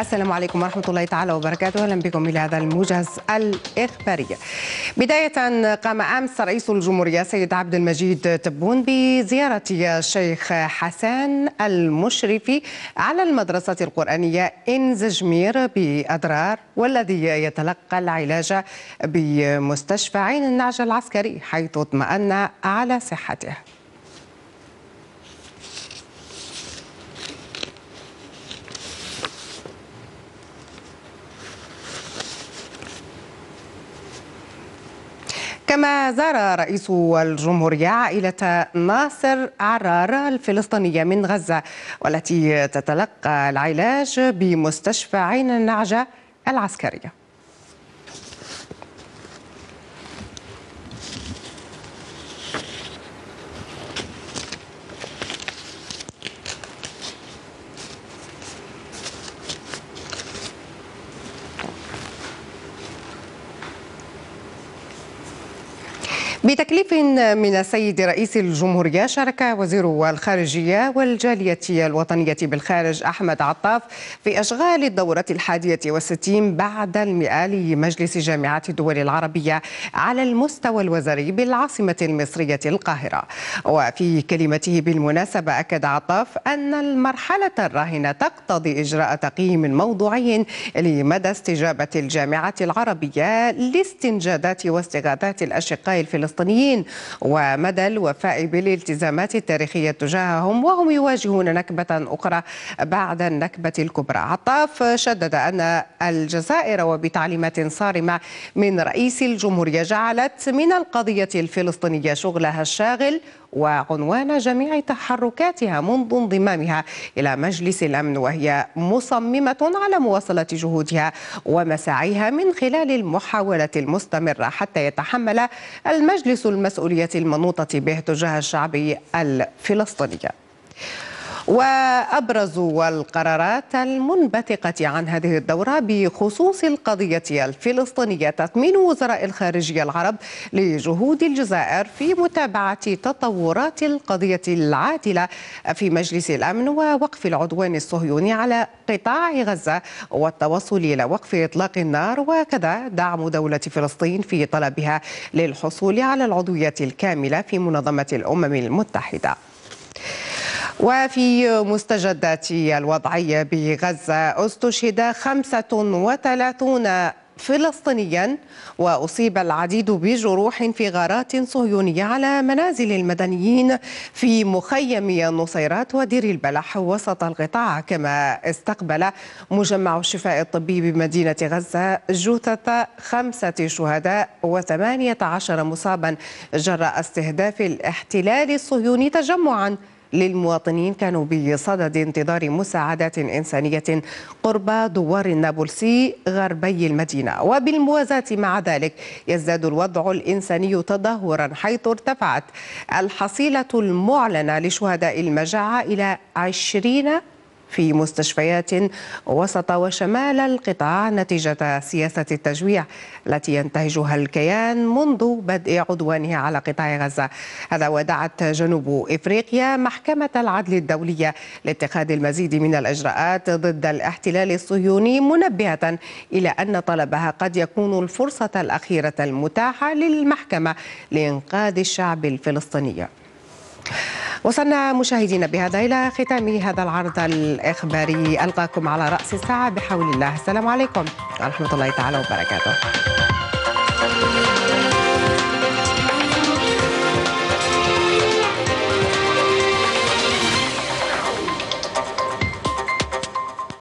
السلام عليكم ورحمة الله تعالى وبركاته أهلا بكم إلى هذا الموجز الإخباري بداية قام أمس رئيس الجمهورية سيد عبد المجيد تبون بزيارة الشيخ حسان المشرفي على المدرسة القرآنية إنزجمير بأدرار والذي يتلقى العلاج بمستشفى عين النعجة العسكري حيث اطمأن على صحته كما زار رئيس الجمهورية عائلة ناصر عرار الفلسطينية من غزة والتي تتلقى العلاج بمستشفى عين النعجة العسكرية بتكليف من السيد رئيس الجمهورية شارك وزير الخارجية والجالية الوطنية بالخارج أحمد عطاف في أشغال الدورة الحادية والستين بعد المئة لمجلس جامعة الدول العربية على المستوى الوزاري بالعاصمة المصرية القاهرة وفي كلمته بالمناسبة أكد عطاف أن المرحلة الراهنة تقتضي إجراء تقييم موضوعي لمدى استجابة الجامعة العربية لاستنجادات واستغاثات الأشقاء الفلسطينيين الفلسطينيين ومدى الوفاء بالالتزامات التاريخية تجاههم وهم يواجهون نكبة أخرى بعد النكبة الكبرى عطاف شدد أن الجزائر وبتعليمات صارمة من رئيس الجمهورية جعلت من القضية الفلسطينية شغلها الشاغل وعنوان جميع تحركاتها منذ انضمامها إلى مجلس الأمن وهي مصممة على مواصلة جهودها ومساعيها من خلال المحاولة المستمرة حتى يتحمل المجلس المسؤولية المنوطة به تجاه الشعب الفلسطيني وأبرز القرارات المنبثقة عن هذه الدورة بخصوص القضية الفلسطينية تطمين وزراء الخارجية العرب لجهود الجزائر في متابعة تطورات القضية العادلة في مجلس الأمن ووقف العدوان الصهيوني على قطاع غزة والتوصل إلى وقف إطلاق النار وكذا دعم دولة فلسطين في طلبها للحصول على العضوية الكاملة في منظمة الأمم المتحدة وفي مستجدات الوضعية بغزة استشهد 35 فلسطينيا وأصيب العديد بجروح في غارات صهيونية على منازل المدنيين في مخيم النصيرات ودير البلح وسط القطاع كما استقبل مجمع الشفاء الطبي بمدينة غزة جثث خمسة شهداء وثمانية عشر مصابا جراء استهداف الاحتلال الصهيوني تجمعا للمواطنين كانوا بصدد انتظار مساعدات إنسانية قرب دوار النابلسي غربي المدينة وبالموازاة مع ذلك يزداد الوضع الإنساني تدهورا حيث ارتفعت الحصيلة المعلنة لشهداء المجاعة إلى 20 في مستشفيات وسط وشمال القطاع نتيجة سياسة التجويع التي ينتهجها الكيان منذ بدء عدوانه على قطاع غزة هذا ودعت جنوب إفريقيا محكمة العدل الدولية لاتخاذ المزيد من الإجراءات ضد الاحتلال الصهيوني منبهة إلى أن طلبها قد يكون الفرصة الأخيرة المتاحة للمحكمة لإنقاذ الشعب الفلسطيني وصلنا مشاهدينا بهذا إلى ختام هذا العرض الإخباري ألقاكم على رأس الساعة بحول الله السلام عليكم ورحمة الله تعالى وبركاته